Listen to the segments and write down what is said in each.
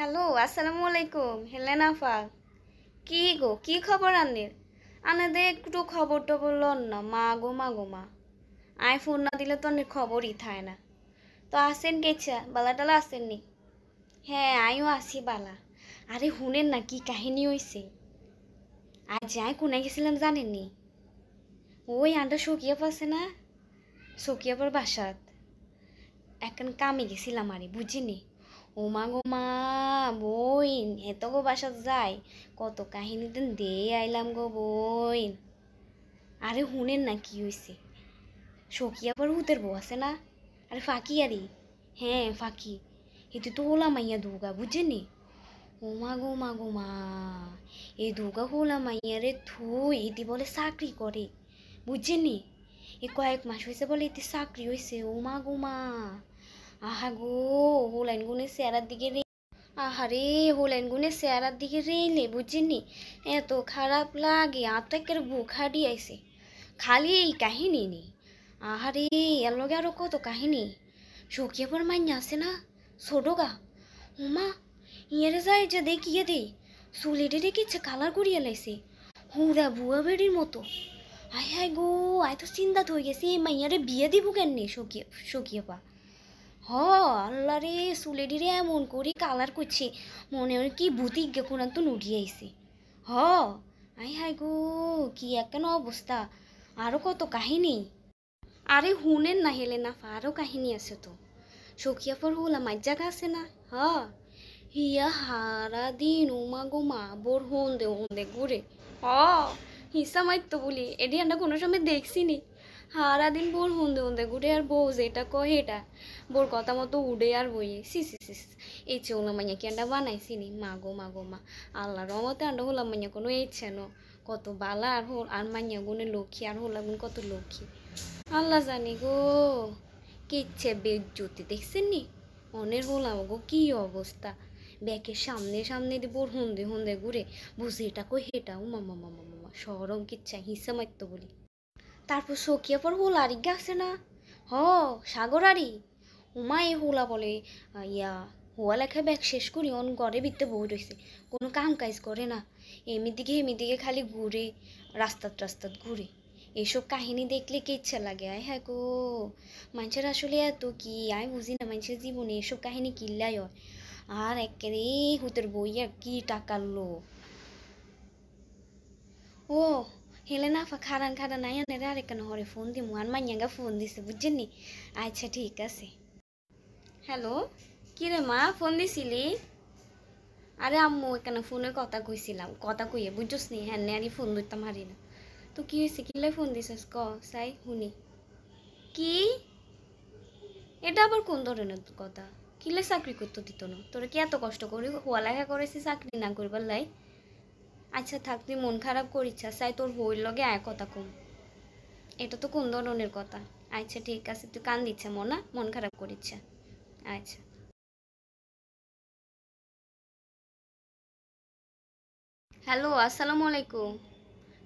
hello আসসালামু আলাইকুম Helen আফা কি গো কি খবর আনে দে একটু খবর টবর লন না মা গো মা গো মা আয় ফোন না দিলে তো খবরই থায় না তো আসেন গেছা বালা টালা আসেননি হ্যাঁ আইও আসি বালা আরে হুনেন না কি কাহিনী হয়েছে আর যাই কোনে গেছিলাম জানেননি ওই আন্ডা সকিয়া পাশে না সকিয়াপর বাসাত এখন কামে গেছিলাম আরে বুঝিনি মা গো মা বইন এত গো বাসা যাই কত দিন দিয়ে আইলাম গো বইন আরে হুনেন না কি হয়েছে সকিয়া পর হুতের বউ আছে না আরে ফাঁকি আরে হ্যাঁ ফাঁকি এতে তো ওলা মাইয়া দুর্গা বুঝেনি ওমা গো মা গো মা এ দুর্গা হোলা মাইয়া রে থুই এটি বলে চাকরি করে বুঝেনি এ কয়েক মাস হয়েছে বলে এতে চাকরি হয়েছে ওমা গো মা আহা গো লাইন গুনের চেয়ারার দিকে রে আহারে লাইন গুনের চেয়ারার দিকে রেলে বুঝিনি এত খারাপ লাগে আত্মাকের বুখাডি আইছে খালি এই কাহিনী নেই আহারে এর লগে আরো কত কাহিনী পর মাইন আছে না সোডোগা উমা ইয়ারে যায় যে দে দেই সুলেটে কিছু কালার করিয়া লাইছে হুদা বুয়া বেড়ির মতো আয় হায় গো আয় তো চিন্তা হয়ে গেছে মাইয়ারে বিয়ে দিব কেন সকিয়া পা হ হ্যাঁ, আল্লাহ রে সুলেডিরে এমন করে কালার করছে মনে হয় কি ভূতি কোন তো নুটি আইসে হ আই হাই গো কি একটা অবস্থা আরও কত কাহিনী আরে হুনেন না হেলে না আরও কাহিনী আছে তো সখিয়াফর হুলা জায়গা আছে না হ হ্যাঁ, হিয়া হারা দিন উমা গো মা বোর হন দে হন দে ঘুরে হ হ্যাঁ, হিসা মাইত বলি এডি আমরা কোনো সময় দেখছি নি সারাদিন বোর হুন্দে হুন্দে ঘুরে আর বউ যেটা কয় এটা বোর কথা মতো উড়ে আর বইয়ে সি সি সি এই চৌলা মাইয়া আন্ডা বানাইছি নি মা গো মা গো মা আল্লাহ রমতে আন্ডা হলাম মাইয়া কোনো ইচ্ছে ন কত বালা আর হোল আর মাইয়া গুনে লক্ষ্মী আর হোলা গুন কত লক্ষ্মী আল্লাহ জানি গো বেগ জ্যোতি দেখছেন নি অনের হোলাম গো কী অবস্থা ব্যাগের সামনে সামনে বোর হুন্দে হুন্দে ঘুরে বুঝে এটা কই হেটা ও মামা মামা মামা সরম কিচ্ছা হিসা মারতো বলি তারপর সকিয়া পর হোলা আরিক আছে না হ সাগর আরি উমা এ হোলা বলে ইয়া হোয়া লেখা ব্যাগ শেষ করি অন গড়ে বিত্তে বউ রয়েছে কোনো কাম কাজ করে না এমিদিকে এমিদিকে খালি ঘুরে রাস্তাত রাস্তাত ঘুরে এসব কাহিনী দেখলে কি ইচ্ছা লাগে আয় হ্যাঁ গো মানুষের আসলে এত কি আমি বুঝি না মানুষের জীবনে এসব কাহিনী কিল্লাই হয় আর একেবারে হুতের বইয়া কি টাকার লো ও হেলেনা খারান খারান আয় নেরে আরেকখানে হরে ফোন দিমু আর মাইয়াঙ্গা ফোন দিছে বুঝছেন নি আচ্ছা ঠিক আছে হ্যালো কিরে মা ফোন দিছিলি আরে আম্মু এখানে ফোনে কথা কইছিলাম কথা কইয়ে বুঝছস নি হ্যাঁ আরই ফোন ধরতাম হারি না তো কি হয়েছে কিলাই ফোন দিছিস ক সাই শুনি কি এটা আবার কোন ধরনের কথা কিলে চাকরি করতে দিত না তোরা কি এত কষ্ট করি লেখা করেছি চাকরি না করবার লাই আচ্ছা থাক তুই মন খারাপ করিস চাই আচ্ছা তোর বউয়ের লগে আয় কথা কম এটা তো কোন ধরনের কথা আচ্ছা ঠিক আছে তুই কান দিচ্ছে মনা মন খারাপ করিস আচ্ছা হ্যালো আসসালামু আলাইকুম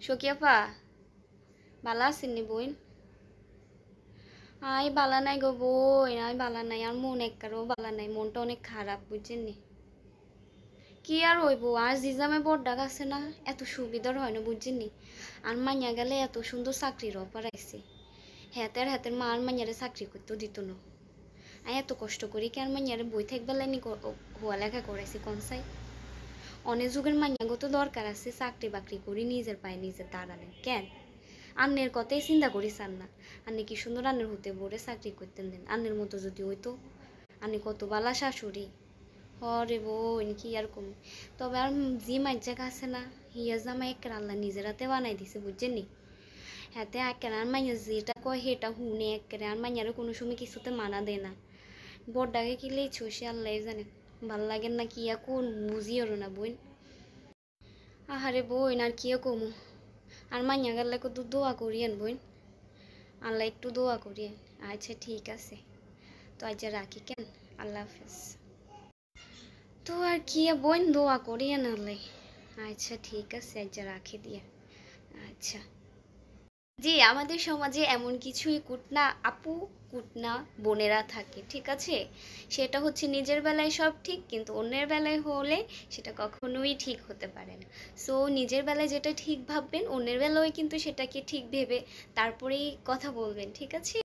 সকিয়াপা ভালো নি বইন আই বালা নাই গো বই আয় বালা নাই আর মন এক কারো বালা নাই মনটা অনেক খারাপ বুঝছেন নি কি আর হইব আর জিজামে বড় ডাক আছে না এত সুবিধার হয় না বুঝিনি আর মাইয়া গেলে এত সুন্দর চাকরির অফার আইছে হ্যাঁ হেতের মা আর মাইয়ারে চাকরি করতেও দিত না আমি এত কষ্ট করি কি আর মাইয়ারে বই থাকবেলানি হওয়া লেখা করাইছি কনসাই অনেক যুগের গত দরকার আছে চাকরি বাকরি করি নিজের পায়ে নিজের দাঁড়ালে কেন আন্নের কথাই চিন্তা করি চান না আন্নি কি সুন্দর আন্নের হতে বলে চাকরি করতেন দেন আন্নের মতো যদি হইতো আন্নি কত বালা শাশুড়ি হরে বোন কি আর কম তবে আর যে মাইজাক আছে না হিয়া জামা এক আল্লাহ নিজের হাতে বানাই দিছে বুঝছেন নি হাতে একের আর মাইয়া যেটা কয় সেটা হুনে একের আর মাইয়ার কোনো সময় কিছুতে মানা দেয় না বড়ডাকে কি লেই সে আল্লাহ জানে ভাল লাগে না কি আর কোন আরো না বোন আহারে বোন আর কি কমু আর মাইয়া গেলে কত দোয়া করিয়েন বোন আল্লাহ একটু দোয়া করিয়েন আচ্ছা ঠিক আছে তো আজ রাখি কেন আল্লাহ হাফেজ তো আর কি বোন দোয়া করিয়া নালে আচ্ছা ঠিক আছে একটা আচ্ছা, রাখি দিয়া আচ্ছা জি আমাদের সমাজে এমন কিছুই কুটনা আপু কুটনা বোনেরা থাকে ঠিক আছে সেটা হচ্ছে নিজের বেলায় সব ঠিক কিন্তু অন্যের বেলায় হলে সেটা কখনোই ঠিক হতে পারে না সো নিজের বেলায় যেটা ঠিক ভাববেন অন্যের বেলায় কিন্তু সেটাকে ঠিক ভেবে তারপরেই কথা বলবেন ঠিক আছে